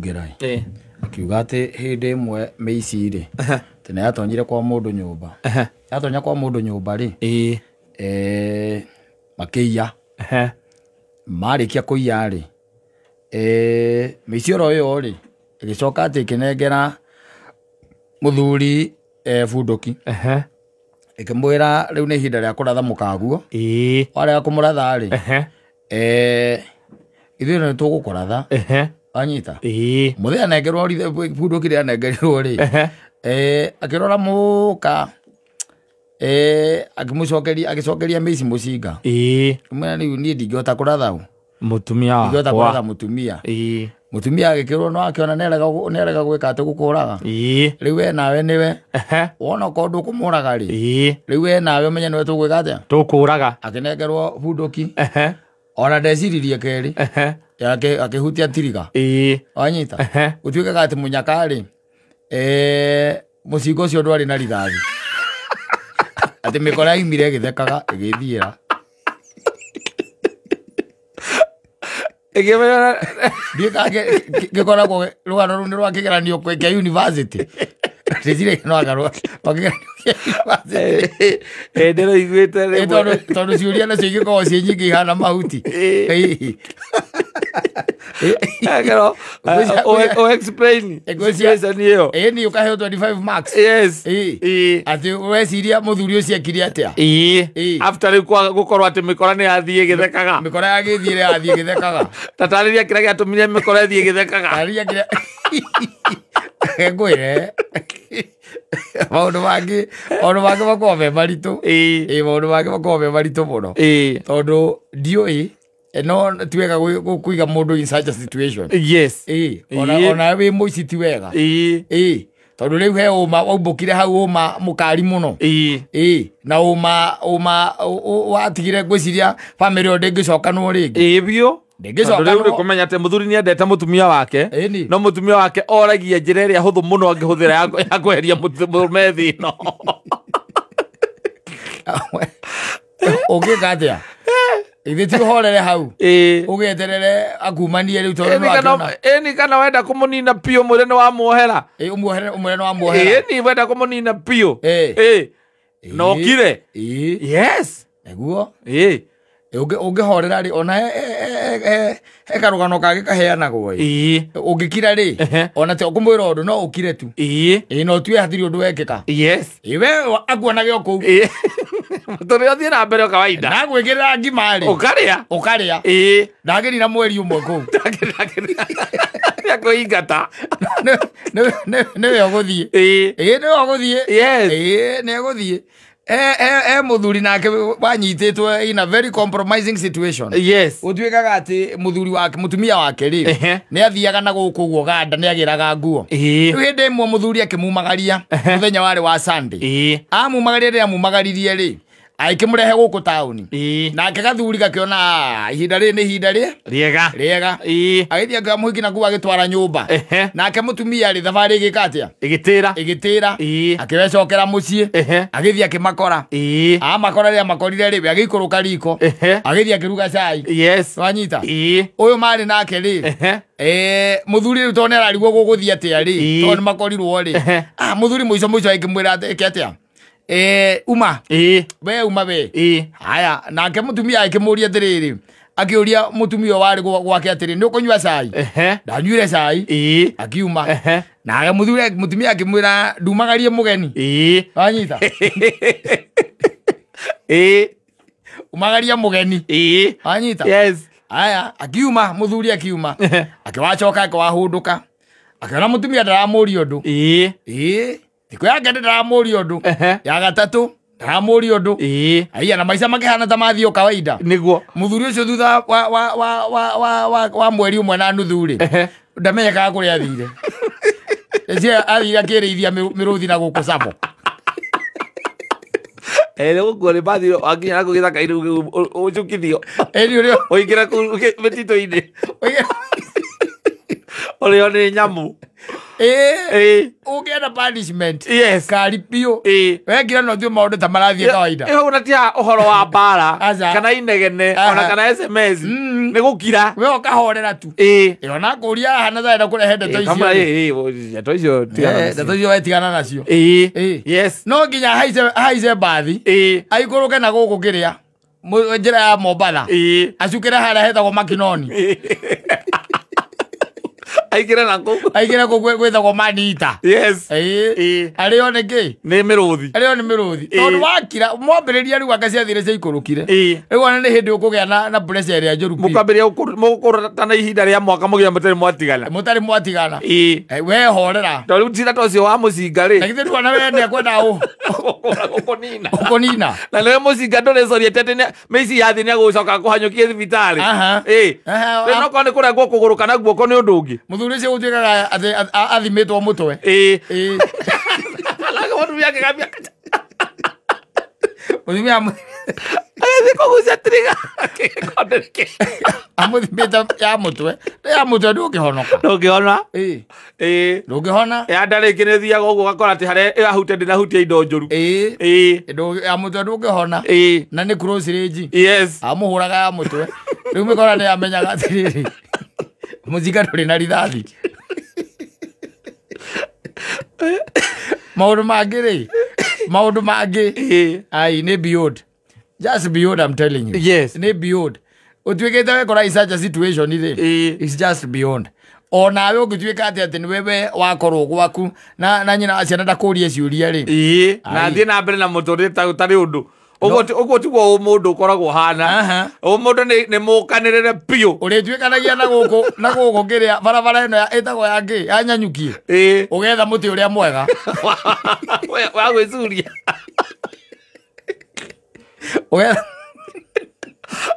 kugera ä ee. akiuga atä hä ndä ä mwe mä ici rä tene yatonyire kwa må ndå nyå mba yatonya kwa må ndå nyå mba rä ee. ee. makä iya marä kia kå iya rä mä ici oro ä yo rä ä gä coka atä ä kä nengera må thuri bundå ki ä kä mwä ra rä u nä ihinda rä a kå ratha må kaguo warega kå må ratha rä ithuä nä tå gå kå ratha anyita ii muthe anengerwo rithe bundu kire anengerirwo ri eh akirora muka eh akimucokeria agicokeria mici mucinga ii mwena riu nie ndingihota kurathau mutumia ndingihota kuratha mutumia ii mutumia agikirwo no akiona nerega gwika ati gukuraga riu we nawe niwe wona okorwo ndukumuuraga ri riu we nawe umenye niwe tugwika atia tukuraga akinengerwo bunduki ona ndeciririe keri que a akihutia ntiriga anyita gutuikaga ati munyaka-ri eh, mucingo ndwari na rithathi ati mikora imire igithiira no ni university no, no, Carol, eh, uh, o, o oh, oh, explain. Eh, Situation hiyo. Eh ni ukaheo 25 marks. Yes. Eh. Ati weciria muthuri ucio ekire atia? Eh. After rikwa gukorwo ati mikora ni athie githekaga. Mikora ya githiire athie githekaga. Tatariria kira giatumire mikora athie githekaga. Tariria kira. makoragwo me maritå maundu mangi makoragwo me maritå må no tondå ndiå ä Eh, no tiwega kuiga mundu in such a situation yes ii ona ona wi muici ti wega ii ii tondu riu he uma waubukire hau uma mukari muno eh eh na uma uma watigire ngwiciria family yo ndingicokanwo ringi eh bio ndä kumenya atä må thuri nä endete må tumia wake no må tumia wake oragia njä ra ä rä a hå thå må no angä hå thä ra ya kweria må methi no å ngä ngatä ithithi uhorere hau ugeterere akumanie riu tonduni kana wenda kumunina piu mwire ni wamuohera mwire ni wamuohera ni wenda kumunina piu nokire å ngä horera rä ona he gano kangä kaheanagwo å ngä kira rä ona tä kå mwä ra å ndå no å kire tu ä na å tue hatirä å ndå wekä ka we akuonage o kå u tondå rä a thiä na mbere å kawaida na gä rä ra ngima rä å karä a å karä a ä ndagä rira mweri å mwe kå u rä a kå ingata nä we å gå thiä ä nä we å gå thiä ä nä egå thiä e, e, e muthuri nake wanyitä in a very compromising situation yes utuikaga ati muthuri wake mutumia wake ri ni athiaga na guku guo ganda ni agiraga nguo riu hindi imwe muthuri akimumagaria muthenya wari wa sunday amumagaria ri amumagaririe ri aikimũrehe gũkũ taũni nake gathuri gakĩona ihinda rĩrĩ nĩ ihinda rĩ rĩega rĩega agĩthiĩ akĩoya mũhiki nakuo agĩtwara nyũmba nake mũtumia rĩ thabarĩ ĩgĩka atĩa ĩgĩtĩra ĩgĩtĩra akĩwecokera mũciĩ agĩthiĩ akĩmakora amakora rĩrĩa makorire rĩ agĩikũrũka riko agĩthiĩ akĩruga cai wanyita ũyũ marĩ nake rĩ muthuri rä u tondå nä ararigwo gå gå thiä atä a rä tondå nä makorirwo rä ah, muthuri må ico må ico angä mwä ra kä atä a eh uma eh we uma we eh haya nake mutumia akimuria thiriri akiuria mutumia wari gwake atiri ni ukunyua cai ndanyuire cai eh. akiuma nake muthure mutumia akimwira ndumagarie mugeni eh. wanyita eh. umagaria mugeni wanyita yes aya akiuma muthuri akiuma akiwacoka akiwahunduka akiona mutumia ndaramuria undu thiku ya ndä ndaramå ria å ndå ya gatatå ndaramå ria å ndå aia na maica makĩhana ta mathiä o kawaida niguo mũthuri ũcio thutha wa, wa, wa, wa, wa, wa, wa mweri ũmwe na nuthu rä ndamenyekaga kå rä athire athire akä rä ithia mä rå thi na gå kå cabo ere gukuo nä mbathi ra kå inä å rä o nä nyamå Eh. Eh. ugienda punishment yes karipio eh. wekira no ta marathie kawaida ihura tia uhoro wa mbara kana inegene ona kana sms gå gukira we ukahorera tu ona hana ndeto icio ndeto icio wetigana nacio no nginya haice mbathi na ya mombatha acukĩre re hetagwo makinoni aingire na kå ku gwitha ko manita yes eh ari one nä ni miruthi ari one miruthi nĩ wakira mwambä rä ria rä u anga ikurukire rä ciaikå ni hindi rä na na pressure ya rä a njå ru måkambä rä a må kå tana ihinda rä a mwaka må gä a må tarä mwatigana må tarä mwatigana wehorera to rä u cira ta å cio wa må cinga rä nagithä twana wee nä akwenda å gå kå nina gå kå nina na nä må cinga ndå rä coriete atä mä ici yathä nä agå coka kå hanyå kie thibitarä rä nokorwo nä kå rengwo kå gå kana guoko nä å ndå å muthuri ucio gutuikaga athimitwo mutwe muthuri agethi kugucia triga amuthimite ya mutwe ya mutwe ndungihonoka ndungihona ndungihona ya ndarĩngĩ nĩ thiaga ũguo ũgakora atĩ harĩa ĩrahutia ndĩnahutia indo njũru ya mutwe ndungĩhona na nĩ kurocirĩnji amũhũraga ya mutwe rĩu mĩkora nĩ amenyaga atĩrĩrĩ muzinga ndå rä na rithathi maå ndå mangä rä maå ndå mangä eh. ai nä beyond just beyond I'm telling you yes nä beyond utuikite we kora situation ri eh. is just beyond o ũngĩtuĩka atĩ atĩ wewe wakorwo gwaku na na nyina ciana ndakũria ciũria rĩ eh. na thiĩ na mbere na mũtũrĩre ta ũndũ uguo tiguo å koragwo hana mundu å rä tuä kanagia na kå na rä a barabara ino itagwo ya getha ya tä å muti a mwega wa gwiciria ugetha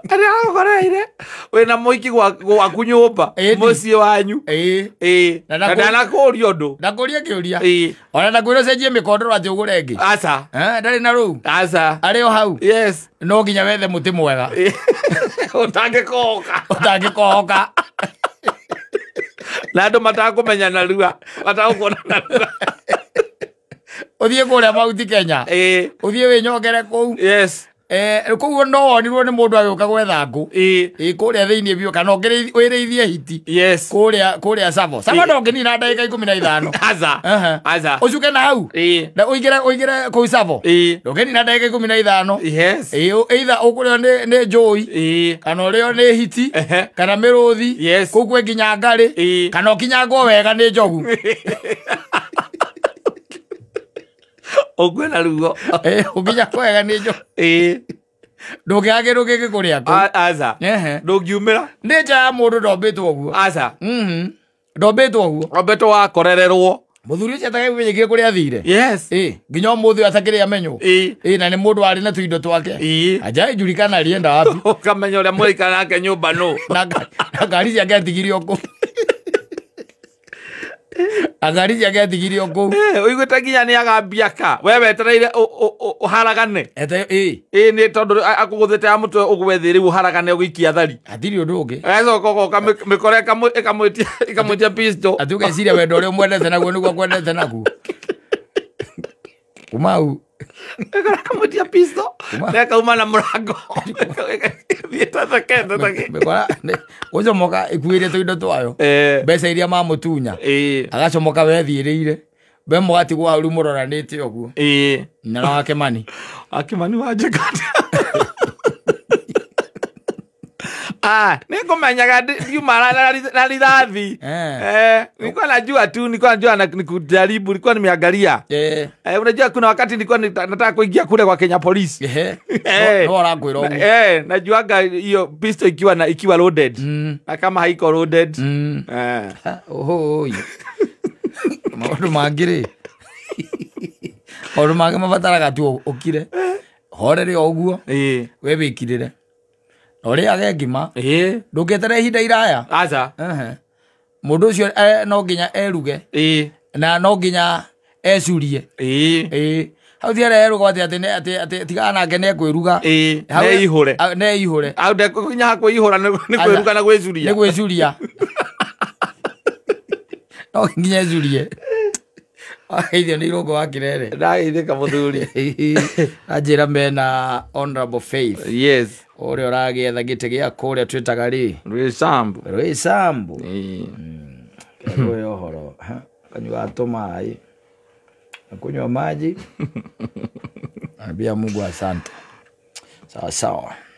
arakora ire wina mwiki gwa kunyumba mucii wanyu nanakuria undu nakuria ngiuria ona nakwira ucenjie mikondoro ati ugure ngi asa ndari na ru asa ari o hau yes no nginya wethe muti mwega utangikoka utangikoka na andu matakumenya narua matakukonana narua uthii kuria mauti kenya uthii winyongere kuu yes Eh, koguo no wonirwo nä må ndå agä å ka gwetha ngå kå rä a thä kana wä rä ithie hiti kå rä a savo sava no ngä nina ndagä ka ikå mi na ithano na hau na å ingä re kå u savo ndå ngä nina ndagä ka ikå mi na ithano eitha å kå rä kana å rä nä hiti kana mä rå thi kå kue nginya ngarä kana å kinyangwo wega nä njogu ũngue na ruo eh, ũkinya kwega nä njå ä ndångäagä rå gä gä kå rä akå ndångiumä ra nä nja ya må ndå ndombä two å mhm. guo ndombä two å guo ndombä two wakorererwo muthuri ucio atagegwĩnyĩkire kũrĩa athire yes eh, nginya ũmũthĩ ũyũ atakĩrĩ amenywo ĩ eh. na nĩ mũndũ warĩ na tũindo twake anja ijurikana rĩenda wapi ũkamenya ũrĩa mũraikara nake nyũmba nũ na ngari ciake atigire ũkũ athari ake atigirio kå u å iguä nginya nä agambiaka ka we wetereire å haragane ä nä tondå akå gå thä te ya må twe å gwethä rä u å haragane å gä ikia athari atirä å ndå å ngä gacoka goka mä kora ä kamwä tia pisto atä å geciria wendo å rä a mwendete naguo nä guo akwendete naguo kumau gakarakamũtia pisto gakauma na mũrango thiĩte thekete gũcomoka ĩkuĩire tũindo twayo eh. mbeca iria mamũtunya eh. agacomoka wethiĩrĩire be mũgatigwo hau rĩu mũroranĩte ũguo na wakemani wakemani wanjĩkate nä ah. ngå menyaga ndiuma na rithathi eh. eh, najua tu najua nikujaribu eh. unajua kuna wakati nataka kuingia kule kwa kenya polisi najuanga hiyo pisto ikiwa na ikiwa loaded mm. na kama haiko loaded mangä rä mangä mabataraga tu å kire horere å guo wä wä kirä re rä age ngima ndå ngä ndungetere ihinda iraya aca mundu ucio e, no nginya eruge na no nginya ecurie hau thiara erugwo atä atä nake nä ekwäruga neihå re ihå re kinya ha kwäihå ra nä kwäruga na gwä curia nä gwä curia no nginya ecurie ageithio nä irå ngå wa kä ka må thuri anjä ra mena yes å rä a å ragä etha gä tä gä a kå rä a twä taga rä å horo kanyua tå maä akunywa maji ambia mungu asante sawasawa